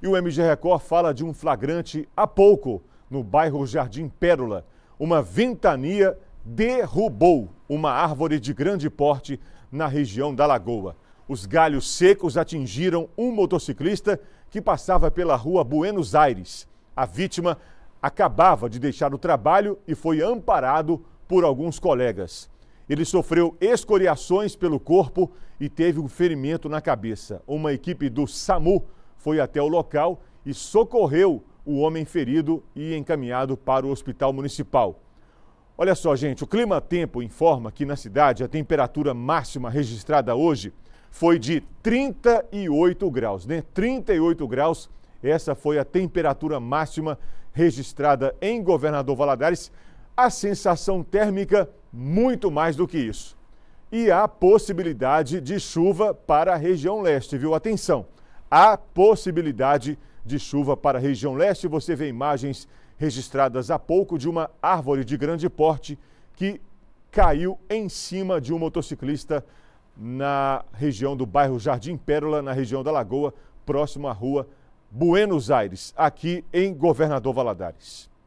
E o MG Record fala de um flagrante há pouco no bairro Jardim Pérola. Uma ventania derrubou uma árvore de grande porte na região da Lagoa. Os galhos secos atingiram um motociclista que passava pela rua Buenos Aires. A vítima acabava de deixar o trabalho e foi amparado por alguns colegas. Ele sofreu escoriações pelo corpo e teve um ferimento na cabeça. Uma equipe do SAMU foi até o local e socorreu o homem ferido e encaminhado para o hospital municipal. Olha só, gente, o Clima Tempo informa que na cidade a temperatura máxima registrada hoje foi de 38 graus, né? 38 graus, essa foi a temperatura máxima registrada em Governador Valadares. A sensação térmica, muito mais do que isso. E há possibilidade de chuva para a região leste, viu? Atenção! há possibilidade de chuva para a região leste. Você vê imagens registradas há pouco de uma árvore de grande porte que caiu em cima de um motociclista na região do bairro Jardim Pérola, na região da Lagoa, próximo à rua Buenos Aires, aqui em Governador Valadares.